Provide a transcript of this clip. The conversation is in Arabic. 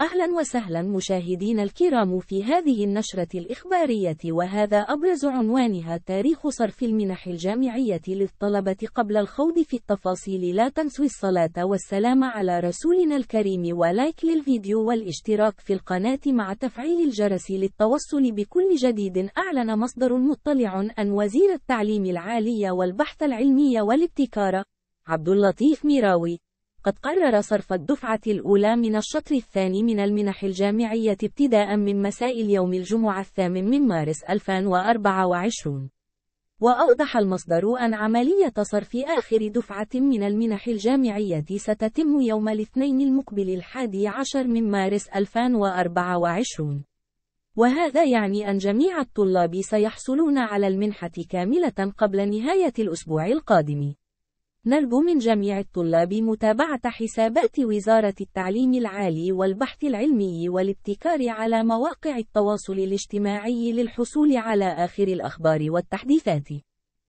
أهلا وسهلا مشاهدين الكرام في هذه النشرة الإخبارية وهذا أبرز عنوانها تاريخ صرف المنح الجامعية للطلبة قبل الخوض في التفاصيل لا تنسوا الصلاة والسلام على رسولنا الكريم ولايك للفيديو والاشتراك في القناة مع تفعيل الجرس للتوصل بكل جديد أعلن مصدر مطلع أن وزير التعليم العالي والبحث العلمي والابتكار عبد اللطيف ميراوي قد قرر صرف الدفعة الأولى من الشطر الثاني من المنح الجامعية ابتداء من مساء اليوم الجمعة الثامن من مارس 2024 وأوضح المصدر أن عملية صرف آخر دفعة من المنح الجامعية ستتم يوم الاثنين المقبل الحادي عشر من مارس 2024 وهذا يعني أن جميع الطلاب سيحصلون على المنحة كاملة قبل نهاية الأسبوع القادم نرجو من جميع الطلاب متابعة حسابات وزارة التعليم العالي والبحث العلمي والابتكار على مواقع التواصل الاجتماعي للحصول على آخر الأخبار والتحديثات